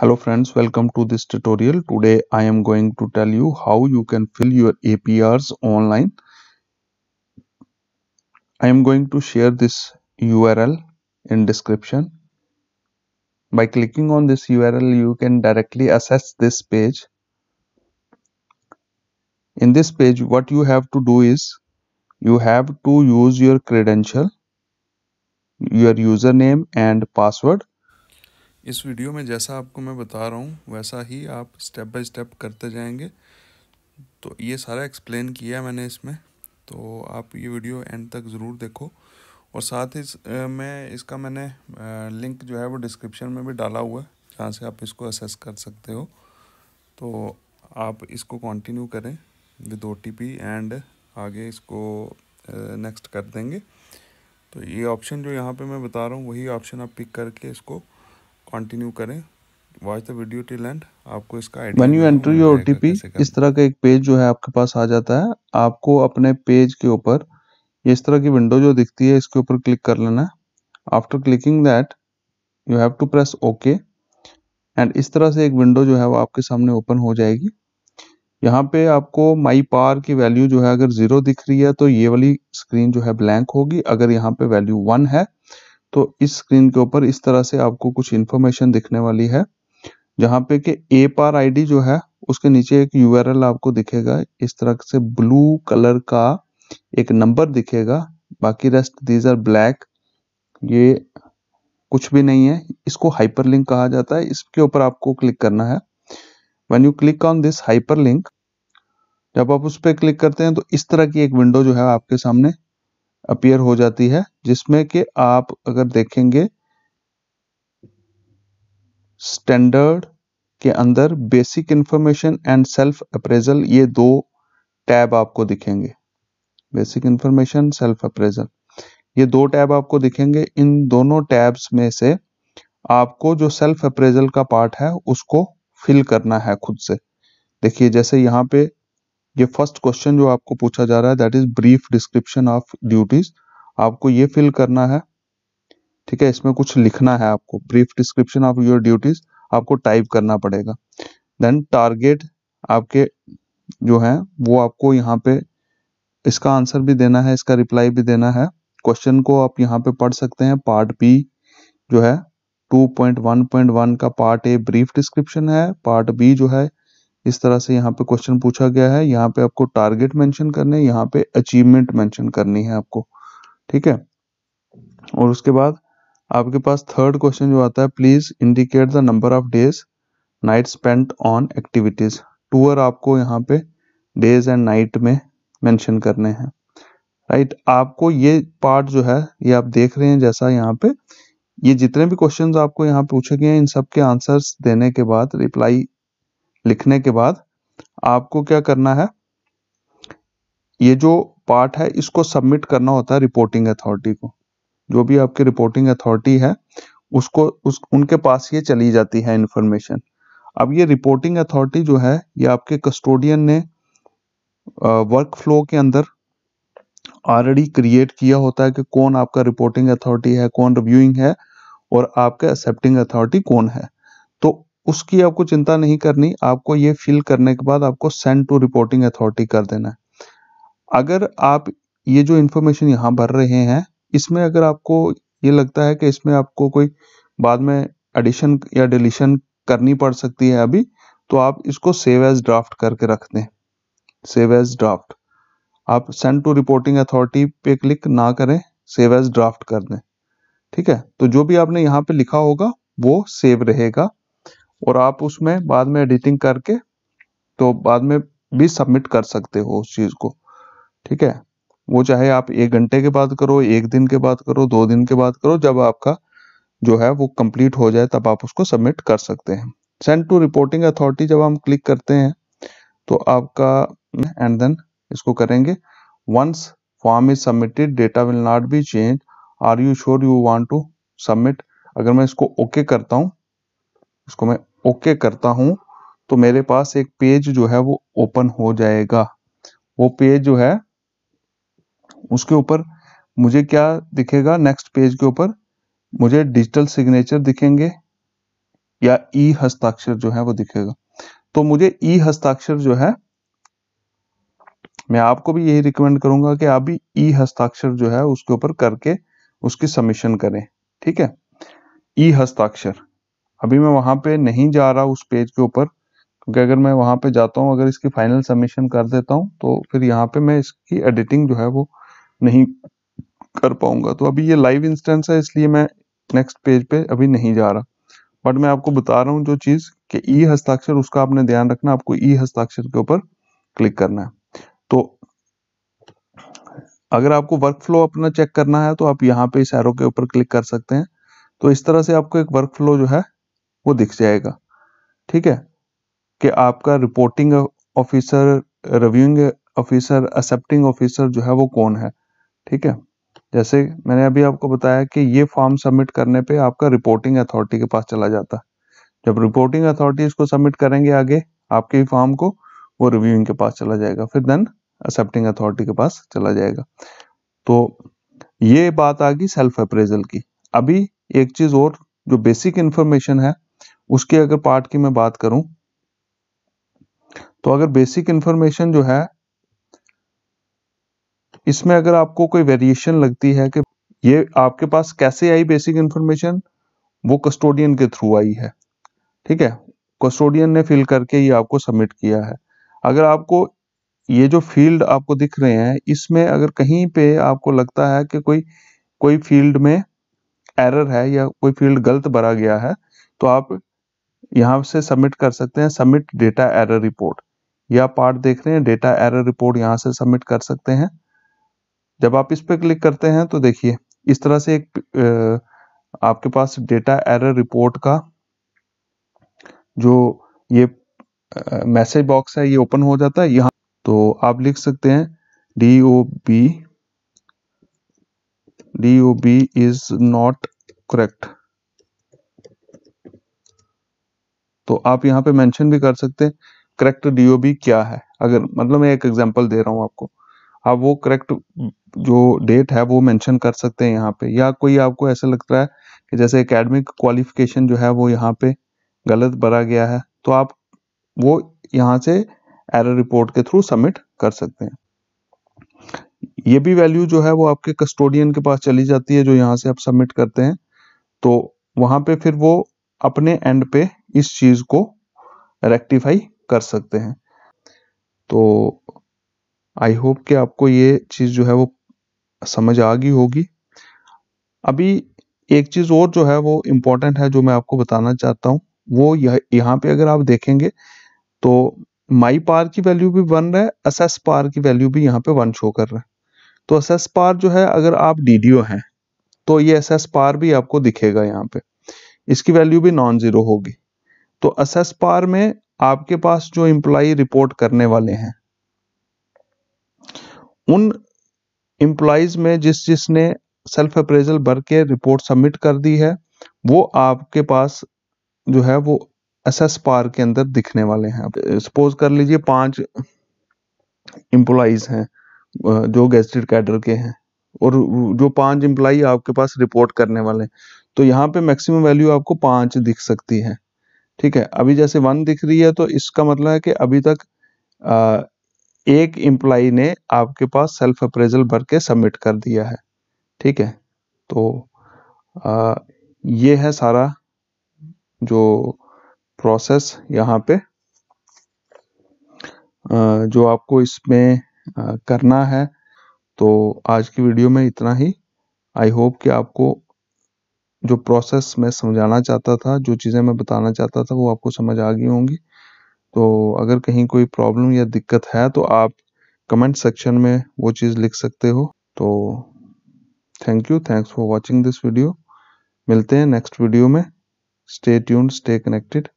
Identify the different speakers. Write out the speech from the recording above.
Speaker 1: hello friends welcome to this tutorial today i am going to tell you how you can fill your aprs online i am going to share this url in description by clicking on this url you can directly access this page in this page what you have to do is you have to use your credential your username and password इस video में जैसा आपको मैं बता रहा हूँ वैसा ही आप स्टेप बाय स्टेप करते जाएंगे तो ये सारा एक्सप्लेन किया मैंने इसमें तो आप ये वीडियो एंड तक ज़रूर देखो और साथ ही मैं इसका मैंने लिंक जो है वो डिस्क्रिप्शन में भी डाला हुआ है जहाँ से आप इसको असेस कर सकते हो तो आप इसको कंटिन्यू करें विद ओ एंड आगे इसको नेक्स्ट कर देंगे तो ये ऑप्शन जो यहाँ पे मैं बता रहा हूँ वही ऑप्शन आप पिक करके इसको कंटिन्यू करें watch the video till end आपको इसका when you enter your OTP इस तरह का एक पेज जो है आपके पास आ जाता है आपको अपने पेज के ऊपर इस तरह की विंडो जो दिखती है इसके ऊपर क्लिक कर लेना after clicking that you have to press okay and इस तरह से एक विंडो जो है वो आपके सामने ओपन हो जाएगी यहाँ पे आपको माई पावर की वैल्यू जो है अगर जीरो दिख रही है तो ये वाली स्क्रीन जो है ब्लैंक होगी अगर यहाँ पे वैल्यू वन है तो इस स्क्रीन के ऊपर इस तरह से आपको कुछ इन्फॉर्मेशन दिखने वाली है जहाँ पे कि ए पार आई जो है उसके नीचे एक यू आपको दिखेगा इस तरह से ब्लू कलर का एक नंबर दिखेगा बाकी रेस्ट दीज आर ब्लैक ये कुछ भी नहीं है इसको हाइपरलिंक कहा जाता है इसके ऊपर आपको क्लिक करना है when you click on this hyperlink जब आप उस पर क्लिक करते हैं तो इस तरह की एक विंडो जो है आपके सामने अपियर हो जाती है जिसमें कि आप अगर देखेंगे स्टैंडर्ड के अंदर basic information and self appraisal ये दो टैब आपको दिखेंगे बेसिक इन्फॉर्मेशन सेल्फ अप्रेजल ये दो टैब आपको दिखेंगे इन दोनों टैब्स में से आपको जो सेल्फ अप्रेजल का पार्ट है उसको फिल करना है खुद से देखिए जैसे यहाँ पे ये फर्स्ट क्वेश्चन जो आपको पूछा जा रहा है that is brief description of duties आपको ये फिल करना है ठीक है इसमें कुछ लिखना है आपको brief description of your duties आपको टाइप करना पड़ेगा देन टारगेट आपके जो है वो आपको यहाँ पे इसका आंसर भी देना है इसका रिप्लाई भी देना है क्वेश्चन को आप यहाँ पे पढ़ सकते हैं पार्ट बी जो है 2.1.1 का पार्ट ए ब्रीफ डिस्क्रिप्शन है पार्ट बी जो है इस तरह से यहाँ पे क्वेश्चन पूछा गया है यहाँ पे आपको टारगेट मेंशन करने यहाँ पे अचीवमेंट मेंशन करनी है आपको ठीक है और उसके बाद आपके पास थर्ड क्वेश्चन जो आता है please indicate the number of days night spent on activities tour आपको यहाँ पे डेज एंड नाइट में मैंशन करने हैं राइट right? आपको ये पार्ट जो है ये आप देख रहे हैं जैसा यहाँ पे ये जितने भी क्वेश्चंस आपको यहाँ पूछे गए हैं इन सब के आंसर्स देने के बाद रिप्लाई लिखने के बाद आपको क्या करना है ये जो पार्ट है इसको सबमिट करना होता है रिपोर्टिंग अथॉरिटी को जो भी आपकी रिपोर्टिंग अथॉरिटी है उसको उस उनके पास ये चली जाती है इंफॉर्मेशन अब ये रिपोर्टिंग अथॉरिटी जो है ये आपके कस्टोडियन ने वर्क फ्लो के अंदर ऑलरेडी क्रिएट किया होता है कि कौन आपका रिपोर्टिंग अथॉरिटी है कौन रिव्यूइंग है और आपका एक्सेप्टिंग अथॉरिटी कौन है उसकी आपको चिंता नहीं करनी आपको ये फिल करने के बाद आपको सेंड टू रिपोर्टिंग अथॉरिटी कर देना है अगर आप ये जो इन्फॉर्मेशन यहाँ भर रहे हैं इसमें अगर आपको ये लगता है कि इसमें आपको कोई बाद में एडिशन या डिलीशन करनी पड़ सकती है अभी तो आप इसको सेव एज ड्राफ्ट करके रख दें सेव एज ड्राफ्ट आप सेंड टू रिपोर्टिंग अथॉरिटी पे क्लिक ना करें सेव एज ड्राफ्ट कर दें ठीक है तो जो भी आपने यहाँ पे लिखा होगा वो सेव रहेगा और आप उसमें बाद में एडिटिंग करके तो बाद में भी सबमिट कर सकते हो उस चीज़ को ठीक है वो चाहे आप एक घंटे के बाद करो एक दिन के बाद करो दो दिन के बाद करो जब आपका जो है वो कंप्लीट हो जाए तब आप उसको सबमिट कर सकते हैं सेंड टू रिपोर्टिंग अथॉरिटी जब हम क्लिक करते हैं तो आपका एंड देन इसको करेंगे once form is submitted data will not be change are you sure you want to submit अगर मैं इसको ओके okay करता हूँ उसको मैं ओके करता हूं तो मेरे पास एक पेज जो है वो ओपन हो जाएगा वो पेज जो है उसके ऊपर मुझे क्या दिखेगा नेक्स्ट पेज के ऊपर मुझे डिजिटल सिग्नेचर दिखेंगे या ई हस्ताक्षर जो है वो दिखेगा तो मुझे ई हस्ताक्षर जो है मैं आपको भी यही रिकमेंड करूंगा कि आप भी ई हस्ताक्षर जो है उसके ऊपर करके उसकी सबमिशन करें ठीक है ई हस्ताक्षर अभी मैं वहां पे नहीं जा रहा उस पेज के ऊपर क्योंकि अगर मैं वहां पे जाता हूँ अगर इसकी फाइनल सबमिशन कर देता हूँ तो फिर यहाँ पे मैं इसकी एडिटिंग जो है वो नहीं कर पाऊंगा तो अभी ये लाइव इंस्टेंस है इसलिए मैं नेक्स्ट पेज पे अभी नहीं जा रहा बट मैं आपको बता रहा हूँ जो चीज़ कि ई e हस्ताक्षर उसका आपने ध्यान रखना आपको ई e हस्ताक्षर के ऊपर क्लिक करना है तो अगर आपको वर्क फ्लो अपना चेक करना है तो आप यहाँ पे इस एरो के ऊपर क्लिक कर सकते हैं तो इस तरह से आपको एक वर्क फ्लो जो है वो दिख जाएगा ठीक है कि आपका reporting officer reviewing officer accepting officer जो है वो कौन है ठीक है जैसे मैंने अभी आपको बताया कि ये फॉर्म सबमिट करने पे आपका रिपोर्टिंग अथॉरिटी के पास चला जाता है जब रिपोर्टिंग अथॉरिटी इसको सबमिट करेंगे आगे आपके फॉर्म को वो रिव्यूइंग के पास चला जाएगा फिर देन एक्सेप्टिंग अथॉरिटी के पास चला जाएगा तो ये बात आ गई सेल्फ अप्रेजल की अभी एक चीज और जो बेसिक इन्फॉर्मेशन है उसके अगर पार्ट की मैं बात करूं तो अगर बेसिक इंफॉर्मेशन जो है इसमें अगर आपको कोई वेरिएशन लगती है कि ये आपके पास कैसे आई बेसिक इन्फॉर्मेशन वो कस्टोडियन के थ्रू आई है ठीक है कस्टोडियन ने फिल करके ये आपको सबमिट किया है अगर आपको ये जो फील्ड आपको दिख रहे हैं इसमें अगर कहीं पे आपको लगता है कि कोई कोई फील्ड में एरर है या कोई फील्ड गलत भरा गया है तो आप यहाँ से सबमिट कर सकते हैं सबमिट डेटा एरर रिपोर्ट यह पार्ट देख रहे हैं डेटा एरर रिपोर्ट यहाँ से सबमिट कर सकते हैं जब आप इस पर क्लिक करते हैं तो देखिए इस तरह से एक आपके पास डेटा एरर रिपोर्ट का जो ये मैसेज बॉक्स है ये ओपन हो जाता है यहाँ तो आप लिख सकते हैं D O B D O B is not correct तो आप यहाँ पे मेंशन भी कर सकते हैं करेक्ट डीओबी क्या है अगर मतलब मैं एक एग्जांपल दे रहा हूँ आपको आप वो करेक्ट जो डेट है वो मेंशन कर सकते हैं यहाँ पे या कोई आपको ऐसा लग रहा है कि जैसे एकेडमिक क्वालिफिकेशन जो है वो यहाँ पे गलत भरा गया है तो आप वो यहाँ से एरर रिपोर्ट के थ्रू सबमिट कर सकते हैं ये भी वैल्यू जो है वो आपके कस्टोडियन के पास चली जाती है जो यहाँ से आप सबमिट करते हैं तो वहां पे फिर वो अपने एंड पे इस चीज़ को रेक्टिफाई कर सकते हैं तो आई होप कि आपको ये चीज़ जो है वो समझ आ गई होगी अभी एक चीज़ और जो है वो इम्पोर्टेंट है जो मैं आपको बताना चाहता हूँ वो यहाँ पे अगर आप देखेंगे तो माई पार की वैल्यू भी वन है एस पार की वैल्यू भी यहाँ पे वन शो कर रहा है तो एस पार जो है अगर आप डी हैं तो ये एस पार भी आपको दिखेगा यहाँ पे इसकी वैल्यू भी नॉन ज़ीरो होगी तो असेस पार में आपके पास जो इंप्लाई रिपोर्ट करने वाले हैं उन इंप्लाइज में जिस जिसने सेल्फ अप्रेजल भर के रिपोर्ट सबमिट कर दी है वो आपके पास जो है वो एस पार के अंदर दिखने वाले हैं सपोज कर लीजिए पांच इंप्लाइज हैं जो गेस्टेड कैडर के हैं और जो पांच इंप्लाई आपके पास रिपोर्ट करने वाले हैं तो यहाँ पे मैक्सिमम वैल्यू आपको पांच दिख सकती है ठीक है अभी जैसे वन दिख रही है तो इसका मतलब है कि अभी तक आ, एक एम्प्लॉय ने आपके पास सेल्फ अप्रेजल भर के सबमिट कर दिया है ठीक है तो आ, ये है सारा जो प्रोसेस यहाँ पे जो आपको इसमें करना है तो आज की वीडियो में इतना ही आई होप कि आपको जो प्रोसेस मैं समझाना चाहता था जो चीज़ें मैं बताना चाहता था वो आपको समझ आ गई होंगी तो अगर कहीं कोई प्रॉब्लम या दिक्कत है तो आप कमेंट सेक्शन में वो चीज़ लिख सकते हो तो thank you thanks for watching this video मिलते हैं नेक्स्ट वीडियो में स्टे ट्यून स्टे कनेक्टेड